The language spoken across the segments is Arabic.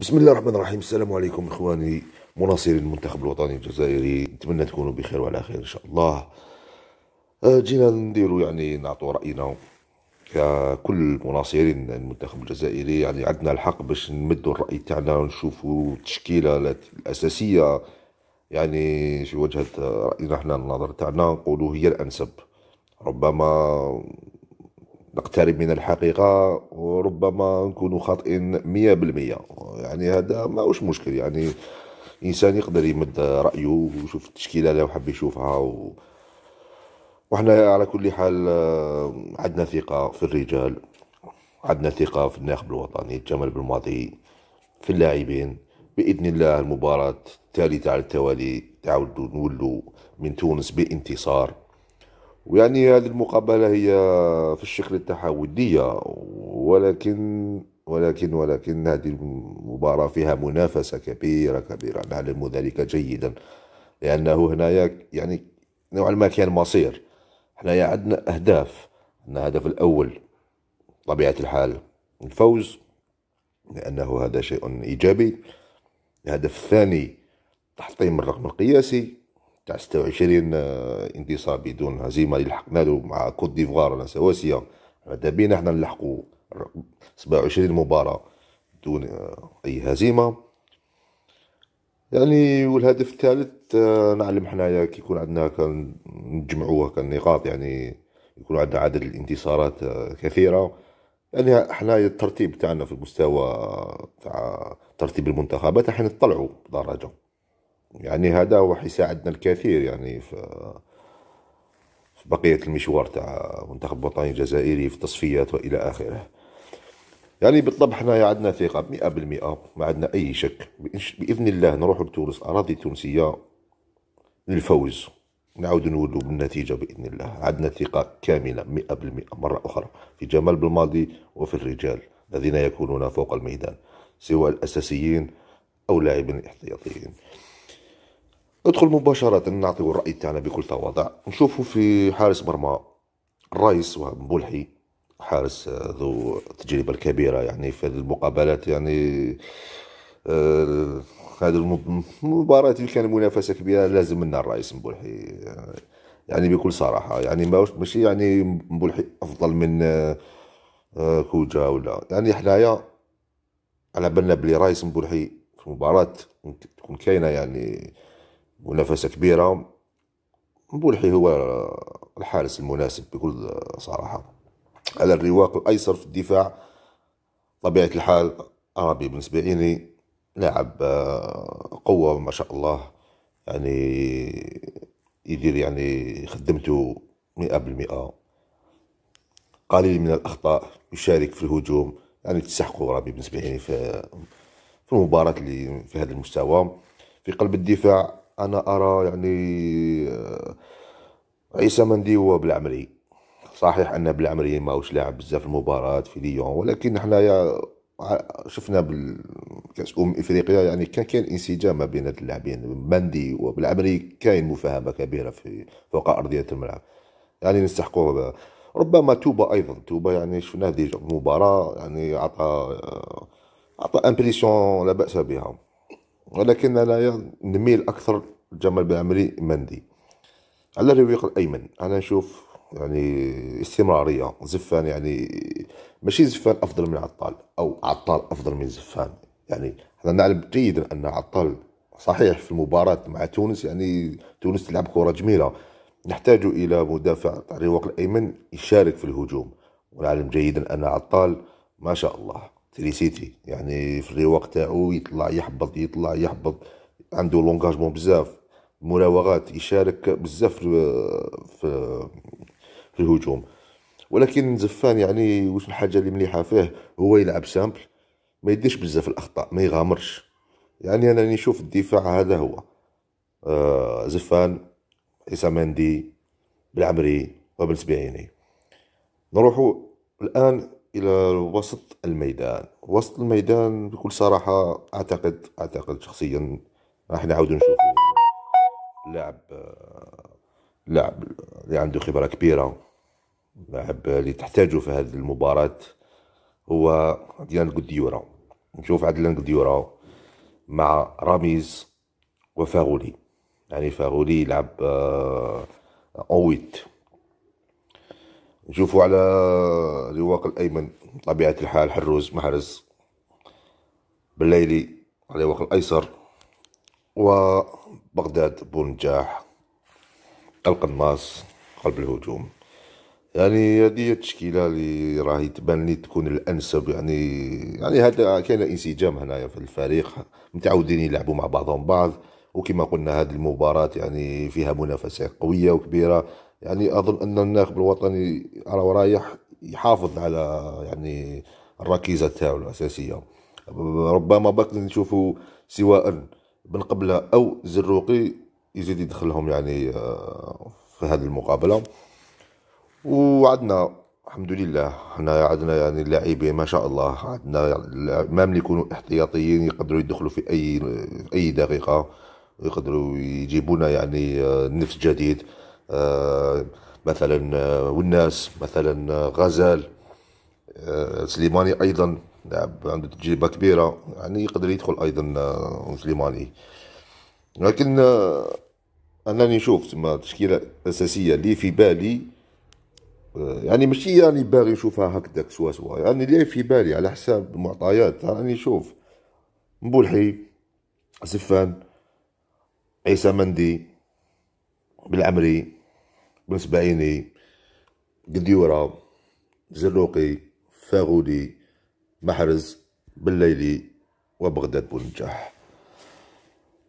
بسم الله الرحمن الرحيم السلام عليكم اخواني مناصري المنتخب الوطني الجزائري نتمنى تكونوا بخير وعلى خير ان شاء الله آه، جينا نديروا يعني نعطوا راينا ككل مناصرين المنتخب الجزائري يعني عندنا الحق باش نمدوا الراي تاعنا ونشوفوا التشكيله الاساسيه يعني في وجهه راينا احنا النظر تاعنا نقولوا هي الانسب ربما نقترب من الحقيقة وربما نكون خاطئين مية بالمية يعني هذا ماهوش مشكل يعني إنسان يقدر يمد رأيه ويشوف التشكيلة اللي حب يشوفها و... وحنا على كل حال آه، عندنا ثقة في الرجال عندنا ثقة في الناخب الوطني الجمال بالماضي في اللاعبين بإذن الله المباراة الثالثة على التوالي تعود نولو من تونس بانتصار ويعني هذه المقابلة هي في الشكل تاعها ودية ولكن ولكن ولكن هذه المباراة فيها منافسة كبيرة كبيرة نعلم ذلك جيدا لأنه هنايا يعني نوعا ما كان مصير حنايا عندنا أهداف عندنا الهدف الأول طبيعة الحال الفوز لأنه هذا شيء إيجابي الهدف الثاني تحطيم الرقم القياسي تاع 26 آه، انتصار بدون هزيمه اللي لحقنا له مع كوت ديفوار ولا سواسيه ماذا بينا احنا نلحقوا 27 مباراه بدون آه، اي هزيمه يعني والهدف الثالث آه، نعلم حنايا كي يكون عندنا كنجمعوها نجمعوها كالنقاط يعني يكون عندنا عدد الانتصارات كثيره يعني حنايا الترتيب تاعنا في المستوى تاع ترتيب المنتخبات احنا نطلعوا درجه يعني هذا هو حيساعدنا الكثير يعني في بقية المشوار تاع منتخب الوطني الجزائري في التصفيات وإلى آخره يعني بالطبع حنا عندنا ثقة مئة بالمئة ما عندنا أي شك بإذن الله نروح لتونس أراضي تونسية للفوز نعود نولو بالنتيجة بإذن الله عندنا ثقة كاملة مئة بالمئة مرة أخرى في جمال بالماضي وفي الرجال الذين يكونون فوق الميدان سواء الأساسيين أو لاعبين احتياطيين ادخل مباشرة نعطيو الرأي تاعنا بكل تواضع نشوفو في حارس مرمى الرئيس بولحي حارس ذو التجربة الكبيرة يعني في هذه المقابلات يعني آه هذه المباراة اللي كان منافسة كبيرة لازم لنا الرئيس مبولحي يعني بكل صراحة يعني ماشي يعني مبولحي أفضل من آه،, آه كوجا ولا يعني حنايا على بالنا بلي رئيس مبولحي في مباراة تكون كاينة يعني منافسة كبيرة بولحي هو الحارس المناسب بكل صراحة على الرواق الأيسر في الدفاع طبيعة الحال أرابي بالنسبة لي لاعب آه، قوة ما شاء الله يعني يدير يعني خدمته مئة بالمئة قليل من الأخطاء يشارك في الهجوم يعني تستحقوا رابي بالنسبة لي في في المباراة اللي في هذا المستوى في قلب الدفاع انا ارى يعني آه، عيسى مندي هو بالعمري صحيح ان بالعمري ماهوش لاعب بزاف المباراه في ليون ولكن حنايا شفنا بالكاس ام افريقيا يعني كان كاين انسجام ما بين اللاعبين مندي وبالعمري كاين مفاهمه كبيره في فوق ارضيه الملعب يعني نستحقوا ربما توبا ايضا توبا يعني شفناه ديجا المباراه يعني عطى عطى امبريسيون لا باس بها ولكن أنا نميل أكثر جمال بن عمري مندي على الريق الأيمن أنا نشوف يعني استمرارية زفان يعني ماشي زفان أفضل من عطال أو عطال أفضل من زفان يعني احنا نعلم جيدا أن عطال صحيح في المباراة مع تونس يعني تونس تلعب كرة جميلة نحتاج إلى مدافع الرواق الأيمن يشارك في الهجوم ونعلم جيدا أن عطال ما شاء الله تريسيتي يعني في الرواق تاعو يطلع يحبط يطلع يحبط عنده لونجاجمون بزاف مراوغات يشارك بزاف في في الهجوم ولكن زفان يعني واش الحاجه اللي مليحه فيه هو يلعب سامبل ما يديش بزاف الاخطاء ما يغامرش يعني انا نشوف الدفاع هذا هو آه زفان عصام مندي بالعمري وابن سبيعيني نروحوا الان الى وسط الميدان وسط الميدان بكل صراحه اعتقد اعتقد شخصيا راح نعاودو نشوفو لاعب لاعب اللي عنده خبره كبيره لاعب اللي تحتاجه في هذه المباراه هو عدلان قديورة نشوف عدلان قديورة مع راميز وفاغولي يعني فاغولي يلعب آه، اويت نشوفوا على الرواق الايمن طبيعه الحال حروز محرز بالليلي على الرواق الايسر وبغداد بونجاح القناص قلب الهجوم يعني هذه التشكيله اللي راهي تبان لي تكون الانسب يعني يعني هذا كاين انسجام هنايا في الفريق متعودين يلعبوا مع بعضهم بعض وكما قلنا هذه المباراه يعني فيها منافسه قويه وكبيره يعني اظن ان الناخب الوطني راه رايح يحافظ على يعني الركيزه تاعو الاساسيه ربما باك نشوفوا سواء بن قبله او زروقي يزيد يدخلهم يعني آه، في هذه المقابله وعدنا الحمد لله حنا عندنا يعني اللاعبين ما شاء الله عندنا مام ملي يكونوا احتياطيين يقدروا يدخلوا في اي اي دقيقه ويقدروا يجيبونا يعني آه، نفس جديد آه، مثلا آه، والناس مثلا آه، غزال سليماني ايضا لاعب نعم، عنده تجربه كبيره يعني يقدر يدخل ايضا سليماني لكن انني نشوف تما تشكيله اساسيه اللي في بالي يعني ماشي يعني باغي نشوفها هكذاك سوا سوا يعني اللي في بالي على حساب المعطيات راني نشوف مبولحي سفان عيسى مندي بالعمري بنس بعيني قديورة زروقي فاغولي محرز بالليلي وبغداد بونجاح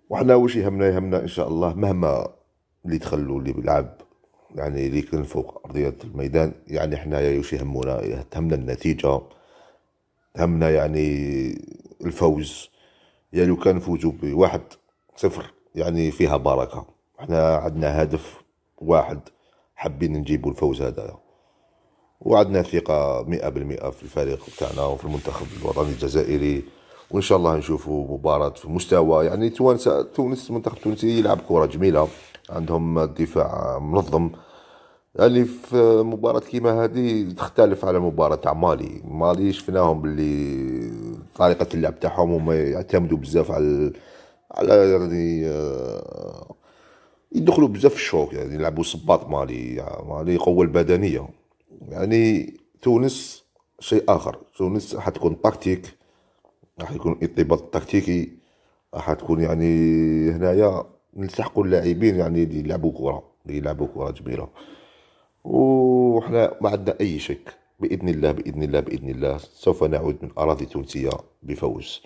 وحنا واش يهمنا يهمنا ان شاء الله مهما اللي تخلوا اللي بيلعب يعني اللي كان فوق ارضيه الميدان يعني حنايا واش يهمنا تهمنا النتيجه تهمنا يعني الفوز يا يعني لو كان فوزوا بواحد صفر يعني فيها بركه حنا عندنا هدف واحد حابين نجيبوا الفوز هذا وعدنا ثقة مئة بالمئة في الفريق بتاعنا وفي المنتخب الوطني الجزائري وإن شاء الله نشوفوا مباراة في مستوى يعني تونس تونس المنتخب التونسي يلعب كرة جميلة عندهم دفاع منظم يعني في مباراة كيما هذه تختلف على مباراة تاع مالي مالي شفناهم باللي طريقة اللعب تاعهم هما يعتمدوا بزاف على على يعني آه، يدخلوا بزاف الشوك يعني يلعبوا صباط مالي مالي قوه البدنيه يعني تونس شيء اخر تونس راح تكون تكتيك راح يكون انضباط تكتيكي راح تكون يعني هنايا نلتحقوا اللاعبين يعني اللي يلعبوا كره اللي يلعبوا كره جميله وحنا ما عندنا اي شك باذن الله باذن الله باذن الله سوف نعود من اراضي تونسيه بفوز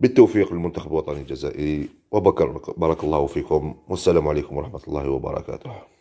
بالتوفيق للمنتخب الوطني الجزائري وبارك الله فيكم والسلام عليكم ورحمة الله وبركاته